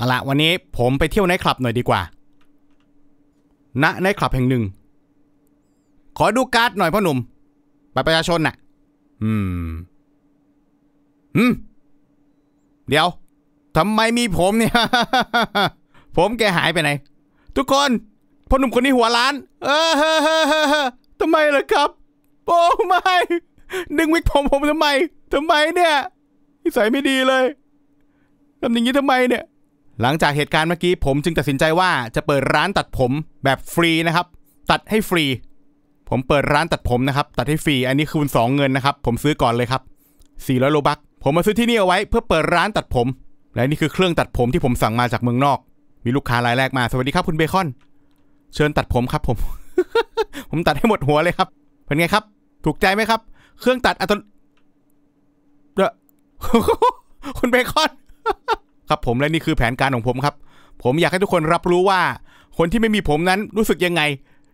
เอาละวันนี้ผมไปเที่ยวในคลับหน่อยดีกว่าณนนในคลับแห่งหนึ่ง ขอดูการ์ดหน่อยพ่อหนุ่มบัตรประชาชนน่ะ อืม อืม เดี๋ยว ทำไมมีผมเนี่ย ผมแกหายไปไหน ทุกคน พ่อหนุ่มคนนี้หัวล้าน เออทำไมล่ะครับ โอ้ไม่ ดึงวิกผมผมทำไมทำไมเนี่ยใส่ไม่ดีเลย ทำอย่างนี้ทำไมเนี่ยหลังจากเหตุการณ์เมื่อกี้ ผมจึงตัดสินใจว่าจะเปิดร้านตัดผมแบบฟรีนะครับ ตัดให้ฟรี ผมเปิดร้านตัดผมนะครับ ตัดให้ฟรี อันนี้คูณ2เงินนะครับ ผมซื้อก่อนเลยครับ400โลบักผมมาซื้อที่นี่เอาไว้เพื่อเปิดร้านตัดผม และนี่คือเครื่องตัดผมที่ผมสั่งมาจากเมืองนอก มีลูกค้ารายแรกมาสวัสดีครับคุณเบคอน เชิญตัดผมครับ ผม ผมตัดให้หมดหัวเลยครับเป็นไงครับ ถูกใจไหมครับ เครื่องตัดอัตโนคุณเบคอนครับผมและนี่คือแผนการของผมครับผมอยากให้ทุกคนรับรู้ว่า คนที่ไม่มีผมนั้นรู้สึกยังไง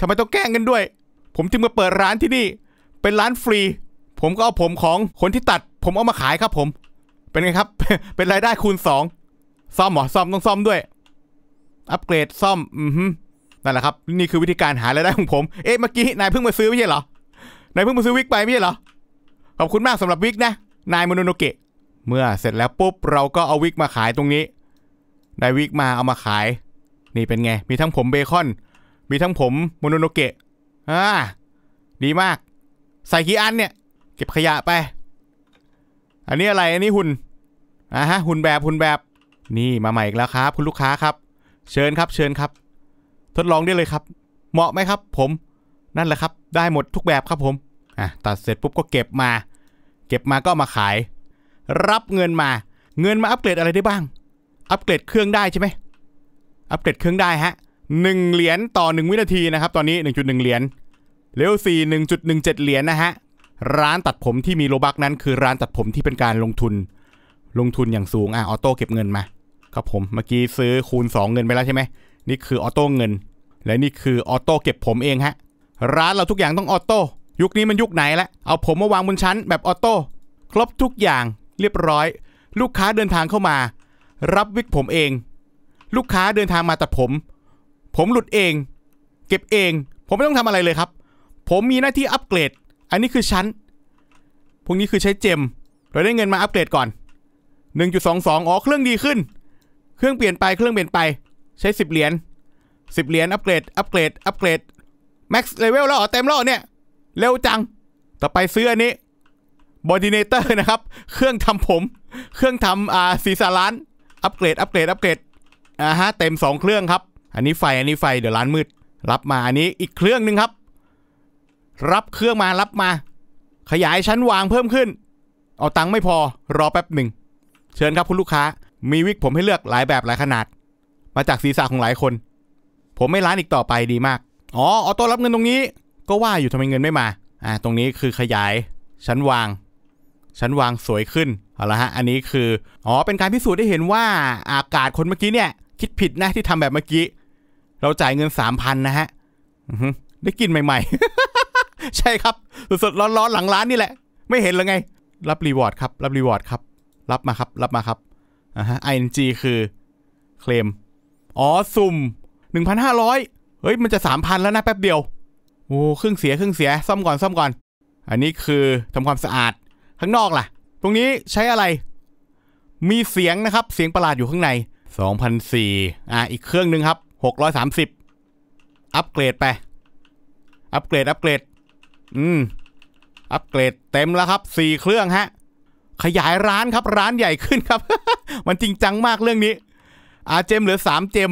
ทำไมต้องแกล้งกันด้วย ผมจึงมาเปิดร้านที่นี่ เป็นร้านฟรี ผมก็เอาผมของคนที่ตัด ผมเอามาขายครับ ผม เป็นไงครับ เป็นรายได้คูณสองซ่อมหรอซ่อมต้องซ่อมด้วย อัปเกรดซ่อม อือฮึนั่นแหละครับ นี่คือวิธีการหารายได้ของผมเอ๊ะเมื่อกี้นายเพิ่งมาซื้อไม่ใช่เหรอนายเพิ่งมาซื้อวิกไปไม่ใช่เหรอขอบคุณมากสำหรับวิกนะนายมโนโนเกะเมื่อเสร็จแล้วปุ๊บ เราก็เอาวิกมาขายตรงนี้ ได้วิกมาเอามาขาย นี่เป็นไง มีทั้งผมเบคอน มีทั้งผมโมโนโนเกะอ่าดีมาก ใส่กี่อันเนี่ย เก็บขยะไป อันนี้อะไรอันนี้หุ่นอ่ะฮะ หุ่นแบบหุ่นแบบนี่มาใหม่อีกแล้วครับ คุณลูกค้าครับ เชิญครับ เชิญครับ ทดลองได้เลยครับ เหมาะไหมครับผม นั่นแหละครับ ได้หมดทุกแบบครับผมอ่ะตัดเสร็จปุ๊บก็เก็บมา เก็บมาก็มาขายรับเงินมา เงินมาอัปเกรดอะไรได้บ้าง อัปเกรดเครื่องได้ใช่ไหม อัปเกรดเครื่องได้ฮะหนึ่งเหรียญต่อหนึ่งวินาทีนะครับ ตอนนี้หนึ่งจุดหนึ่งเหรียญเลเวลสี่หนึ่งจุดหนึ่งเจ็ดเหรียญนะฮะ ร้านตัดผมที่มีโลบักนั้นคือร้านตัดผมที่เป็นการลงทุน ลงทุนอย่างสูง อ่ะ ออโต้เก็บเงินมาครับผม เมื่อกี้ซื้อคูณ 2 เงินไปแล้วใช่ไหม นี่คือออโต้เงิน และนี่คือออโต้เก็บผมเองฮะ ร้านเราทุกอย่างต้องออโต้ ยุคนี้มันยุคไหนละ เอาผมมาวางบนชั้นแบบออโต้ ครบทุกอย่างเรียบร้อยลูกค้าเดินทางเข้ามา รับวิกผมเอง ลูกค้าเดินทางมาแต่ผม ผมหลุดเอง เก็บเอง ผมไม่ต้องทำอะไรเลยครับ ผมมีหน้าที่อัปเกรด อันนี้คือชั้นพวกนี้คือใช้เจมเราได้เงินมาอัปเกรดก่อน 1.22อ๋อเครื่องดีขึ้น เครื่องเปลี่ยนไปเครื่องเปลี่ยนไป ใช้ 10 เหรียญ10เหรียญอัปเกรด อัปเกรดอัปเกรดแม็กซ์เลเวลแล้วเหรอเต็มแล้วเนี่ย เร็วจัง ต่อไปซื้ออันนี้บอดีเนเตอร์นะครับ เครื่องทำผม เครื่องทำอ่าสีสาร้าน อัปเกรด อัปเกรด อัปเกรด อ่าฮะ เต็ม2เครื่องครับ อันนี้ไฟ อันนี้ไฟ เดี๋ยวร้านมืด รับมาอันนี้อีกเครื่องหนึ่งครับ รับเครื่องมา รับมา ขยายชั้นวางเพิ่มขึ้น เอาตังค์ไม่พอ รอแป๊บหนึ่ง เชิญครับคุณลูกค้า มีวิกผมให้เลือกหลายแบบหลายขนาด มาจากศีรษะของหลายคน ผมไม่ร้านอีกต่อไปดีมาก อ๋อ ออโต้รับเงินตรงนี้ ก็ว่าอยู่ทำไมเงินไม่มา อ่าตรงนี้คือขยายชั้นวางชั้นวางสวยขึ้น เอาละฮะอันนี้คือ อ๋อเป็นการพิสูจน์ได้เห็นว่า อากาศคนเมื่อกี้เนี่ย คิดผิดนะที่ทำแบบเมื่อกี้ เราจ่ายเงินสามพันนะฮะได้กินใหม่ๆ ใช่ครับสดๆร้อนๆ หลังร้านนี่แหละ ไม่เห็นหรือไง รับรีวอร์ดครับ รับรีวอร์ดครับรับมาครับรับมาครับอ่าฮะ ing คือ เคลม อ๋อสุ่มหนึ่งพันห้าร้อยเฮ้ยมันจะสามพันแล้วนะแป๊บเดียวโอ้เครื่องเสียเครื่องเสียซ่อมก่อนซ่อมก่อน อันนี้คือทำความสะอาดข้างนอกล่ะ ตรงนี้ใช้อะไร มีเสียงนะครับ เสียงประหลาดอยู่ข้างใน2004อ่า อีกเครื่องหนึ่งครับ630อัปเกรดไป อัปเกรด อัปเกรด อืม อัปเกรดเต็มแล้วครับ4เครื่องฮะ ขยายร้านครับ ร้านใหญ่ขึ้นครับ มันจริงจังมากเรื่องนี้อาเจมเหลือ3เจม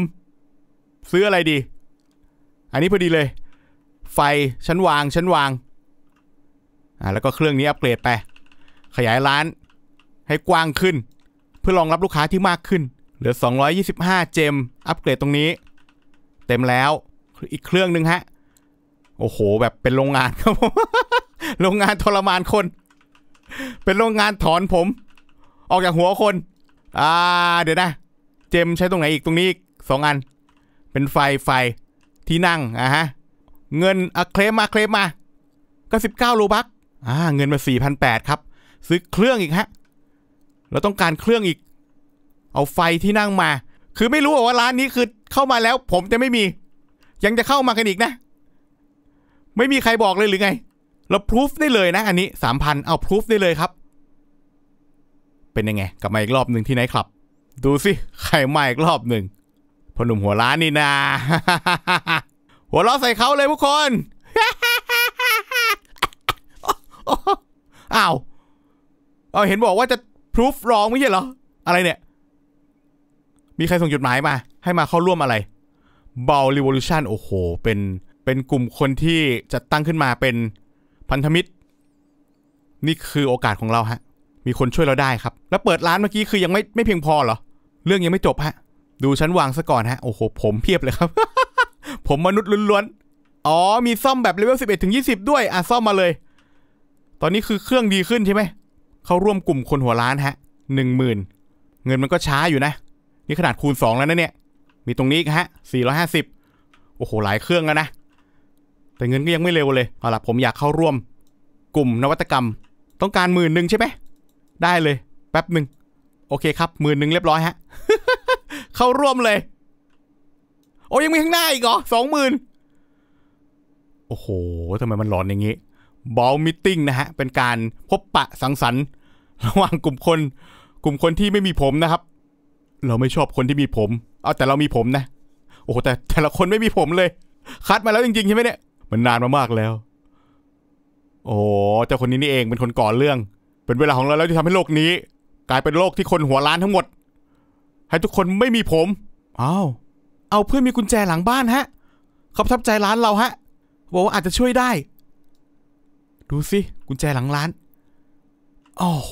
ซื้ออะไรดี อันนี้พอดีเลย ไฟชั้นวาง ชั้นวาง อ่าแล้วก็เครื่องนี้ อัปเกรดไปขยายร้านให้กว้างขึ้น เพื่อรองรับลูกค้าที่มากขึ้น เหลือ 225 เจม อัปเกรดตรงนี้ เต็มแล้วอีกเครื่องหนึ่งฮะ โอ้โห แบบเป็นโรงงานครับผมโรงงานทรมานคน เป็นโรงงานถอนผม ออกจากหัวคน อ่าเดี๋ยวนะ เจมใช้ตรงไหนอีกตรงนี้อีกสองอัน เป็นไฟไฟที่นั่งอ่ะฮะเงินอะเคลมมาเคลมมาก็สิบเก้าลูบักอ่าเงินมาสี่พันแปดครับซื้อเครื่องอีกฮะ เราต้องการเครื่องอีก เอาไฟที่นั่งมา คือไม่รู้ว่าร้านนี้คือเข้ามาแล้ว ผมจะไม่มี ยังจะเข้ามากันอีกนะ ไม่มีใครบอกเลยหรือไง เราพิสูจได้เลยนะ อันนี้สามพันเอาพิสูจได้เลยครับ เป็นยังไงกลับมาอีกรอบหนึ่งที่ไหนครับ ดูสิใครมาอีกรอบหนึ่งพนุ่มหัวร้านนี่นาหัวเราะใส่เขาเลยทุกคนเอาเห็นบอกว่าจะพิสูจรองไม่ใช่เหรอ อะไรเนี่ย มีใครส่งจดหมายมา ให้มาเข้าร่วมอะไรเบลรีวอลูชันโอ้โห เป็นเป็นกลุ่มคนที่จะตั้งขึ้นมาเป็นพันธมิตร นี่คือโอกาสของเราฮะ มีคนช่วยเราได้ครับ แล้วเปิดร้านเมื่อกี้คือยังไม่ไม่เพียงพอเหรอ เรื่องยังไม่จบฮะ ดูชั้นวางซะก่อนฮะ โอ้โห ผมเพียบเลยครับ ผมมนุษย์ล้วนๆอ๋อ มีซ่อมแบบเลเวลสิบเอ็ดถึงยี่สิบด้วยอ่ะซ่อมมาเลย ตอนนี้คือเครื่องดีขึ้นใช่ไหมเข้าร่วมกลุ่มคนหัวล้านฮะ หนึ่งหมื่น เงินมันก็ช้าอยู่นะ นี่ขนาดคูณ 2 แล้วนะเนี่ย มีตรงนี้ฮะ สี่ร้อยห้าสิบ โอ้โห หลายเครื่องแล้วนะ แต่เงินก็ยังไม่เร็วเลย เอาล่ะ ผมอยากเข้าร่วม กลุ่มนวัตกรรม ต้องการหมื่นหนึ่งใช่ไหม ได้เลย แป๊บหนึ่ง โอเคครับหมื่นหนึ่งเรียบร้อยฮะ เข้าร่วมเลย โอ้ยังมีข้างหน้าอีกเหรอสองหมื่นโอ้โหทำไมมันหลอนอย่างนี้บอลมิทติ้งนะฮะ เป็นการพบปะสังสรรค์ระหว่างกลุ่มคน กลุ่มคนที่ไม่มีผมนะครับ เราไม่ชอบคนที่มีผม เอาแต่เรามีผมนะโอ้แต่ แต่ละคนไม่มีผมเลยคัดมาแล้วจริงๆใช่ไหมเนี่ยมันนานมามากแล้ว โอ้เจ้าคนนี้นี่เองเป็นคนก่อเรื่อง เป็นเวลาของเราแล้วที่ทำให้โลกนี้ กลายเป็นโลกที่คนหัวล้านทั้งหมด ให้ทุกคนไม่มีผม เอ้าเอาเพื่อนมีกุญแจหลังบ้านฮะเขาทับใจร้านเราฮะบอกว่าอาจจะช่วยได้ ดูสิกุญแจหลังร้านโอ้โห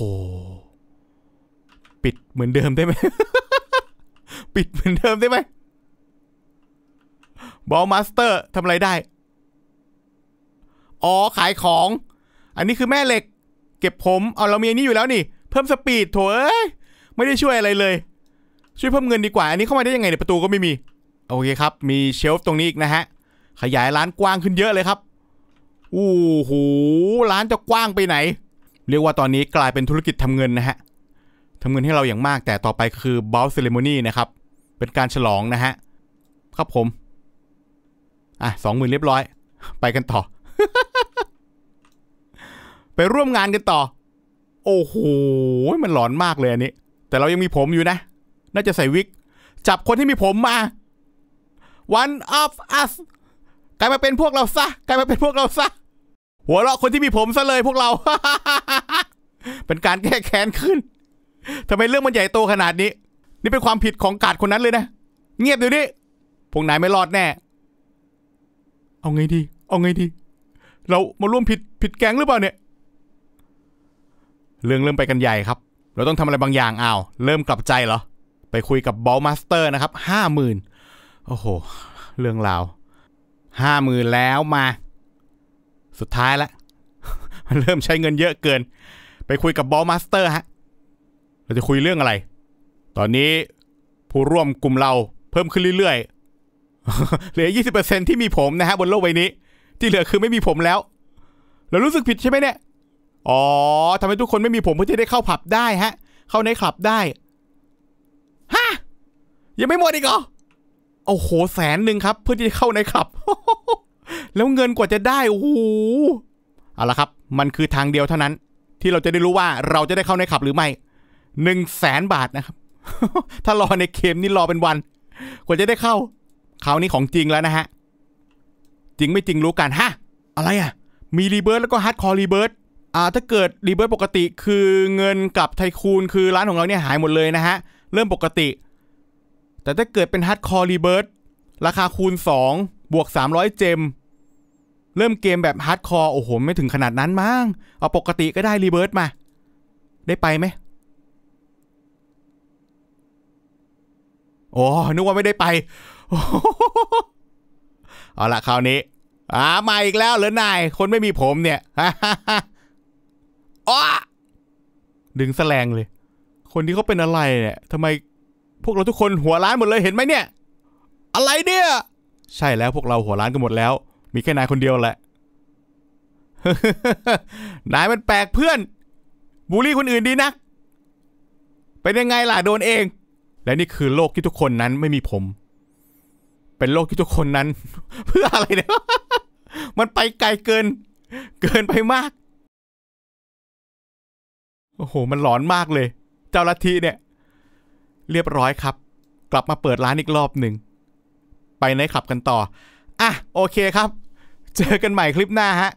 ปิดเหมือนเดิมได้ไหม ปิดเหมือนเดิมได้ไหมบอลมาสเตอร์ทำอะไรได้ อ๋อขายของ อันนี้คือแม่เหล็ก เก็บผมเอาเรามีอันนี้อยู่แล้วนี่ เพิ่มสปีดโถเอ้ยไม่ได้ช่วยอะไรเลย ช่วยเพิ่มเงินดีกว่าอันนี้เข้ามาได้ยังไงเนี่ยประตูก็ไม่มี โอเคครับ มีเชลฟ์ตรงนี้อีกนะฮะ ขยายร้านกว้างขึ้นเยอะเลยครับโอ้โหร้านจะกว้างไปไหนเรียกว่าตอนนี้กลายเป็นธุรกิจทำเงินนะฮะ ทำเงินให้เราอย่างมากแต่ต่อไปคือบอลเซเลมอนี่นะครับ เป็นการฉลองนะฮะ ครับผม อ่ะสองหมื่นเรียบร้อย ไปกันต่อ ไปร่วมงานกันต่อ โอ้โห มันหลอนมากเลยอันนี้ แต่เรายังมีผมอยู่นะ น่าจะใส่วิก จับคนที่มีผมมา one of us กลายมาเป็นพวกเราซะกลายมาเป็นพวกเราซะหัวเราะคนที่มีผมซะเลยพวกเรา เป็นการแก้แค้นขึ้น ทำไมเรื่องมันใหญ่โตขนาดนี้ นี่เป็นความผิดของกาดคนนั้นเลยนะ เงียบเดี๋ยวนีพวกนายไม่รอดแน่ เอาไงดี เอาไงดี เรามาร่วมผิดผิดแก๊งหรือเปล่าเนี่ย เรื่องเริ่มไปกันใหญ่ครับ เราต้องทำอะไรบางอย่างอ้าว เริ่มกลับใจเหรอ ไปคุยกับบอลมาสเตอร์นะครับ ห้าหมื่นโอ้โห เรื่องราวห้าหมื่นแล้วมาสุดท้ายละ มันเริ่มใช้เงินเยอะเกิน ไปคุยกับบอลมาสเตอร์ฮะ เราจะคุยเรื่องอะไร ตอนนี้ผู้ร่วมกลุ่มเราเพิ่มขึ้นเรื่อย ๆ เหลือ 20%ที่มีผมนะฮะบนโลกใบนี้ ที่เหลือคือไม่มีผมแล้ว เรารู้สึกผิดใช่ไหมเนี่ย อ๋อ ทำให้ทุกคนไม่มีผมเพื่อที่ได้เข้าผับได้ฮะ เข้าในคลับได้ ฮะ ยังไม่หมดอีกเหรอ โอ้โห แสนหนึ่งครับ เพื่อที่จะเข้าในคลับแล้วเงินกว่าจะได้ โอ้โห เอาละครับ มันคือทางเดียวเท่านั้น ที่เราจะได้รู้ว่าเราจะได้เข้าในขับหรือไม่ หนึ่งแสนบาทนะครับ ถ้ารอในเกมนี่รอเป็นวัน กว่าจะได้เข้าคราวนี้ของจริงแล้วนะฮะ จริงไม่จริงรู้กันฮะ อะไรอ่ะ มีรีเบิร์ตแล้วก็ฮาร์ดคอร์รีเบิร์ตอ่าถ้าเกิดรีเบิร์ตปกติ คือเงินกับไทคูนคือร้านของเราเนี่ยหายหมดเลยนะฮะ เริ่มปกติ แต่ถ้าเกิดเป็นฮาร์ดคอร์รีเบิร์ตราคาคูณ2บวก300เจมเริ่มเกมแบบฮาร์ดคอร์โอ้โหไม่ถึงขนาดนั้นมั้งเอาปกติก็ได้รีเบิร์ตมา ได้ไปไหมโอ้นึกว่าไม่ได้ไป เอาละคราวนี้อ่ามาอีกแล้วเหรอนายคนไม่มีผมเนี่ยออดึงแสลงเลย คนที่เขาเป็นอะไรเนี่ยทำไม พวกเราทุกคนหัวร้านหมดเลยเห็นไหมเนี่ย อะไรเนี่ย ใช่แล้วพวกเราหัวร้านกันหมดแล้วมีแค่นายคนเดียวแหละ นายมันแปลกเพื่อน บูลลี่คนอื่นดีนักเป็นยังไงล่ะโดนเอง และนี่คือโลกที่ทุกคนนั้นไม่มีผม เป็นโลกที่ทุกคนนั้น เพื่ออะไรเนี่ยมันไปไกลเกิน เกินไปมากโอ้โหมันหลอนมากเลย เจ้าลัทธิเนี่ย เรียบร้อยครับ กลับมาเปิดร้านอีกรอบหนึ่งไปในขับกันต่ออ่ะโอเคครับเจอกันใหม่คลิปหน้าฮะ